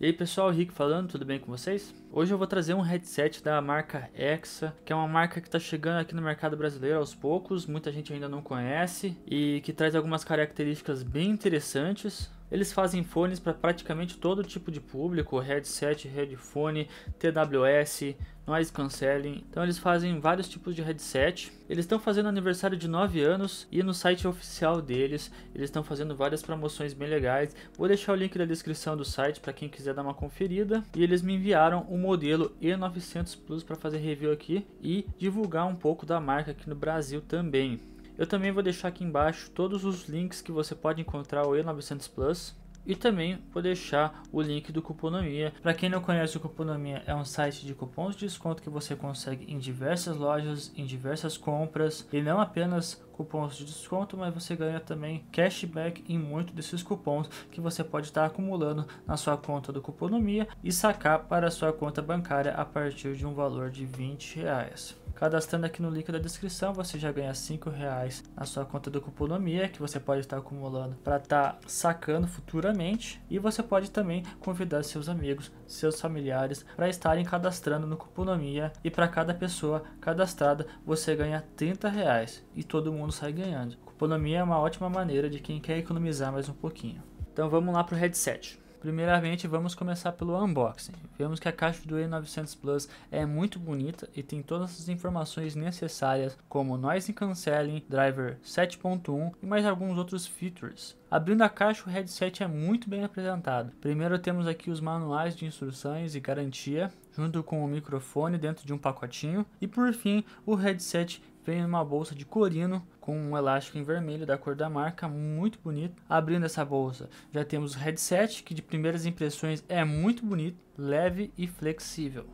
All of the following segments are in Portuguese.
E aí pessoal, Rick falando, tudo bem com vocês? Hoje eu vou trazer um headset da marca Exa, que é uma marca que está chegando aqui no mercado brasileiro aos poucos, muita gente ainda não conhece e que traz algumas características bem interessantes. Eles fazem fones para praticamente todo tipo de público, headset, headphone, TWS, noise cancelling. Então eles fazem vários tipos de headset. Eles estão fazendo aniversário de 9 anos e no site oficial deles eles estão fazendo várias promoções bem legais. Vou deixar o link da descrição do site para quem quiser dar uma conferida. E eles me enviaram o modelo E900 Plus para fazer review aqui e divulgar um pouco da marca aqui no Brasil também. Eu também vou deixar aqui embaixo todos os links que você pode encontrar o E900 Plus. E também vou deixar o link do Cuponomia. Para quem não conhece o Cuponomia, é um site de cupons de desconto que você consegue em diversas lojas, em diversas compras. E não apenas cupons de desconto, mas você ganha também cashback em muito desses cupons que você pode estar acumulando na sua conta do Cuponomia e sacar para a sua conta bancária a partir de um valor de 20 reais. Cadastrando aqui no link da descrição, você já ganha cinco reais na sua conta do Cuponomia, que você pode estar acumulando para estar tá sacando futuramente. E você pode também convidar seus amigos, seus familiares para estarem cadastrando no Cuponomia. E para cada pessoa cadastrada, você ganha 30 reais e todo mundo sai ganhando. Cuponomia é uma ótima maneira de quem quer economizar mais um pouquinho. Então vamos lá para o headset. Primeiramente, vamos começar pelo unboxing. Vemos que a caixa do E900 Plus é muito bonita e tem todas as informações necessárias, como Noise Cancelling, Driver 7.1 e mais alguns outros features. Abrindo a caixa, o headset é muito bem apresentado. Primeiro temos aqui os manuais de instruções e garantia, junto com o microfone dentro de um pacotinho, e por fim, o headset veio uma bolsa de corino com um elástico em vermelho da cor da marca, muito bonito. Abrindo essa bolsa, já temos o headset, que de primeiras impressões é muito bonito, leve e flexível.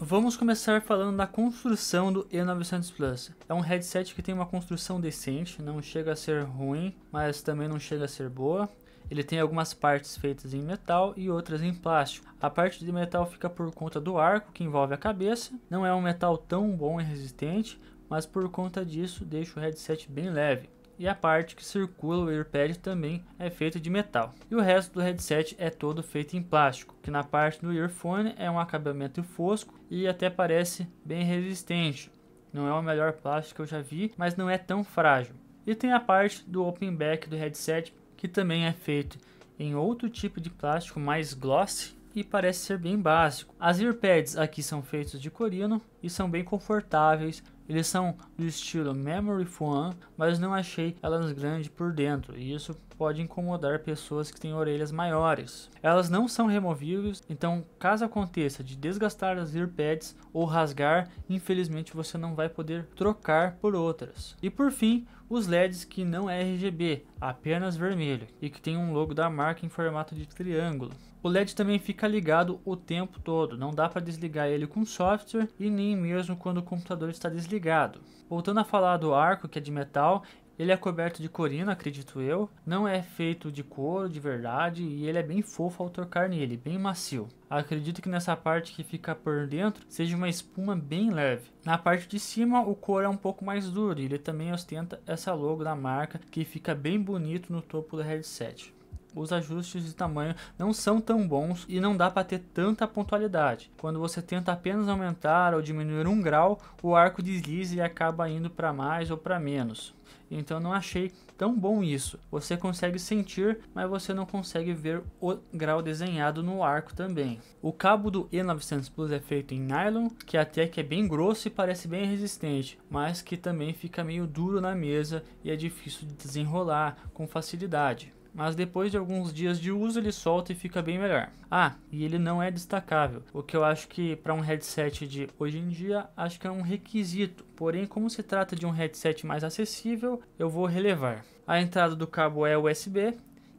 Vamos começar falando da construção do E900 Plus. É um headset que tem uma construção decente, não chega a ser ruim, mas também não chega a ser boa. Ele tem algumas partes feitas em metal e outras em plástico. A parte de metal fica por conta do arco que envolve a cabeça. Não é um metal tão bom e resistente, mas por conta disso deixa o headset bem leve. E a parte que circula o earpad também é feita de metal. E o resto do headset é todo feito em plástico, que na parte do earphone é um acabamento fosco e até parece bem resistente. Não é o melhor plástico que eu já vi, mas não é tão frágil. E tem a parte do open back do headset que também é feito em outro tipo de plástico mais gloss e parece ser bem básico. As earpads aqui são feitos de corino e são bem confortáveis, eles são do estilo Memory Foam, mas não achei elas grandes por dentro, e isso pode incomodar pessoas que têm orelhas maiores. Elas não são removíveis, então caso aconteça de desgastar as earpads ou rasgar, infelizmente você não vai poder trocar por outras. E por fim, os LEDs que não é RGB, apenas vermelho, e que tem um logo da marca em formato de triângulo. O LED também fica ligado o tempo todo, não dá para desligar ele com software e nem mesmo quando o computador está desligado. Voltando a falar do arco, que é de metal, ele é coberto de corina, acredito eu, não é feito de couro de verdade e ele é bem fofo ao tocar nele, bem macio. Acredito que nessa parte que fica por dentro seja uma espuma bem leve. Na parte de cima o couro é um pouco mais duro e ele também ostenta essa logo da marca que fica bem bonito no topo do headset os ajustes de tamanho não são tão bons e não dá para ter tanta pontualidade. Quando você tenta apenas aumentar ou diminuir um grau, o arco desliza e acaba indo para mais ou para menos. Então não achei tão bom isso. Você consegue sentir, mas você não consegue ver o grau desenhado no arco também. O cabo do E900 Plus é feito em nylon, que até que é bem grosso e parece bem resistente, mas que também fica meio duro na mesa e é difícil de desenrolar com facilidade mas depois de alguns dias de uso ele solta e fica bem melhor. Ah, e ele não é destacável, o que eu acho que para um headset de hoje em dia acho que é um requisito. Porém, como se trata de um headset mais acessível, eu vou relevar. A entrada do cabo é USB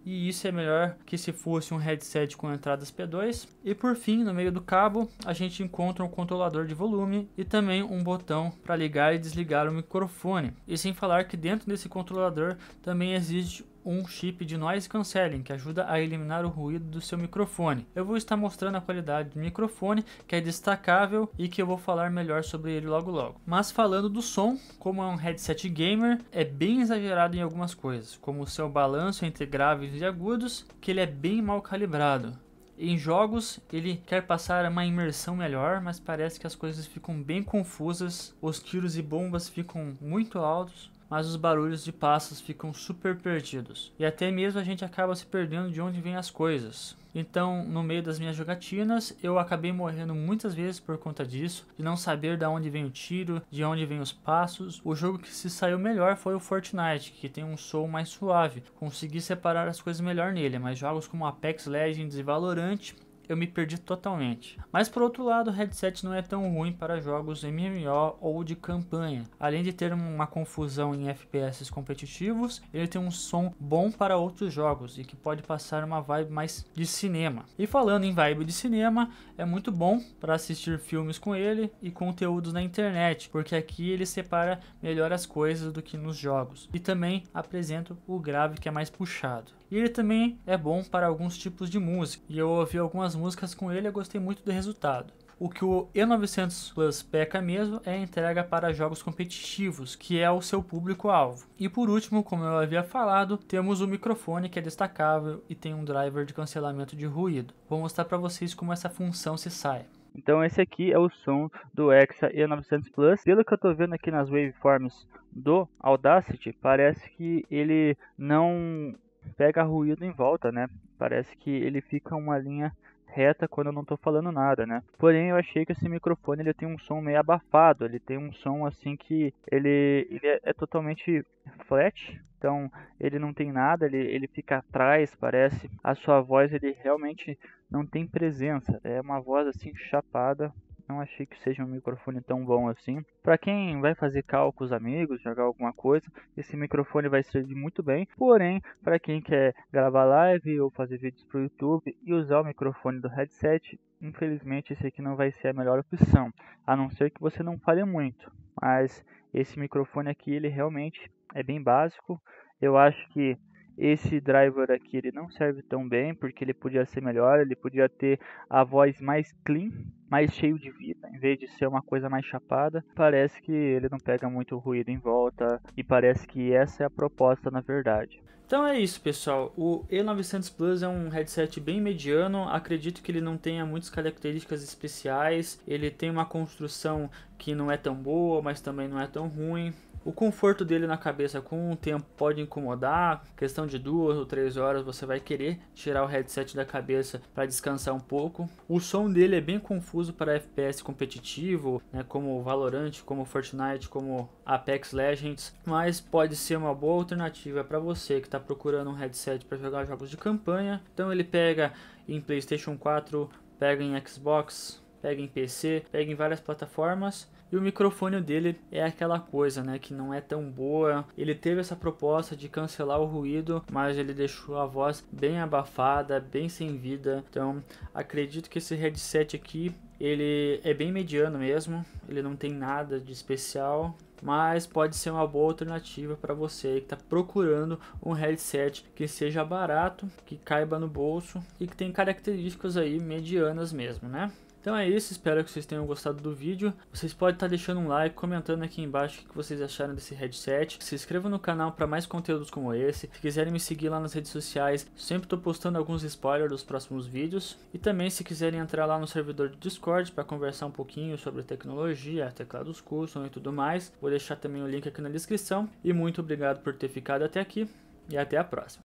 e isso é melhor que se fosse um headset com entradas P2. E por fim, no meio do cabo, a gente encontra um controlador de volume e também um botão para ligar e desligar o microfone. E sem falar que dentro desse controlador também existe um chip de noise cancelling que ajuda a eliminar o ruído do seu microfone. Eu vou estar mostrando a qualidade do microfone que é destacável e que eu vou falar melhor sobre ele logo logo. Mas falando do som, como é um headset gamer, é bem exagerado em algumas coisas, como o seu balanço entre graves e agudos, que ele é bem mal calibrado. Em jogos, ele quer passar uma imersão melhor, mas parece que as coisas ficam bem confusas, os tiros e bombas ficam muito altos, mas os barulhos de passos ficam super perdidos. E até mesmo a gente acaba se perdendo de onde vêm as coisas. Então, no meio das minhas jogatinas, eu acabei morrendo muitas vezes por conta disso, de não saber de onde vem o tiro, de onde vem os passos. O jogo que se saiu melhor foi o Fortnite, que tem um som mais suave. Consegui separar as coisas melhor nele, mas jogos como Apex Legends e Valorant eu me perdi totalmente. Mas por outro lado, o headset não é tão ruim para jogos MMO ou de campanha. Além de ter uma confusão em FPS competitivos, ele tem um som bom para outros jogos e que pode passar uma vibe mais de cinema. E falando em vibe de cinema, é muito bom para assistir filmes com ele e conteúdos na internet, porque aqui ele separa melhor as coisas do que nos jogos. E também apresento o grave que é mais puxado. E ele também é bom para alguns tipos de música. E eu ouvi algumas músicas com ele, eu gostei muito do resultado. O que o E900 Plus peca mesmo é a entrega para jogos competitivos, que é o seu público-alvo. E por último, como eu havia falado, temos o microfone que é destacável e tem um driver de cancelamento de ruído. Vou mostrar para vocês como essa função se sai. Então esse aqui é o som do Exa E900 Plus. Pelo que eu estou vendo aqui nas waveforms do Audacity, parece que ele não pega ruído em volta, né? Parece que ele fica uma linha reta quando eu não tô falando nada, né? Porém, eu achei que esse microfone ele tem um som meio abafado, ele tem um som assim que ele, ele é, é totalmente flat, então ele não tem nada, ele, ele fica atrás, parece. A sua voz ele realmente não tem presença, é uma voz assim chapada, não achei que seja um microfone tão bom assim. Para quem vai fazer cálculos, amigos, jogar alguma coisa, esse microfone vai servir muito bem. Porém, para quem quer gravar live ou fazer vídeos para o YouTube e usar o microfone do headset, infelizmente esse aqui não vai ser a melhor opção, a não ser que você não fale muito. Mas esse microfone aqui, ele realmente é bem básico. Eu acho que esse driver aqui ele não serve tão bem porque ele podia ser melhor, ele podia ter a voz mais clean, mais cheio de vida, em vez de ser uma coisa mais chapada. Parece que ele não pega muito ruído em volta e parece que essa é a proposta na verdade. Então é isso, pessoal. O E900 Plus é um headset bem mediano. Acredito que ele não tenha muitas características especiais. Ele tem uma construção que não é tão boa, mas também não é tão ruim. O conforto dele na cabeça com o tempo pode incomodar, questão de duas ou três horas você vai querer tirar o headset da cabeça para descansar um pouco. O som dele é bem confuso para FPS competitivo, né, como Valorant, como Fortnite, como Apex Legends, mas pode ser uma boa alternativa para você que está procurando um headset para jogar jogos de campanha. Então ele pega em PlayStation 4, pega em Xbox, pega em PC, pega em várias plataformas e o microfone dele é aquela coisa, né, que não é tão boa. Ele teve essa proposta de cancelar o ruído, mas ele deixou a voz bem abafada, bem sem vida. Então, acredito que esse headset aqui, ele é bem mediano mesmo, ele não tem nada de especial, mas pode ser uma boa alternativa para você que está procurando um headset que seja barato, que caiba no bolso e que tem características aí medianas mesmo, né? Então é isso, espero que vocês tenham gostado do vídeo. Vocês podem estar deixando um like, comentando aqui embaixo o que vocês acharam desse headset. Se inscrevam no canal para mais conteúdos como esse. Se quiserem me seguir lá nas redes sociais, sempre estou postando alguns spoilers dos próximos vídeos. E também se quiserem entrar lá no servidor de Discord para conversar um pouquinho sobre tecnologia, teclados custom e tudo mais. Vou deixar também o link aqui na descrição. E muito obrigado por ter ficado até aqui e até a próxima.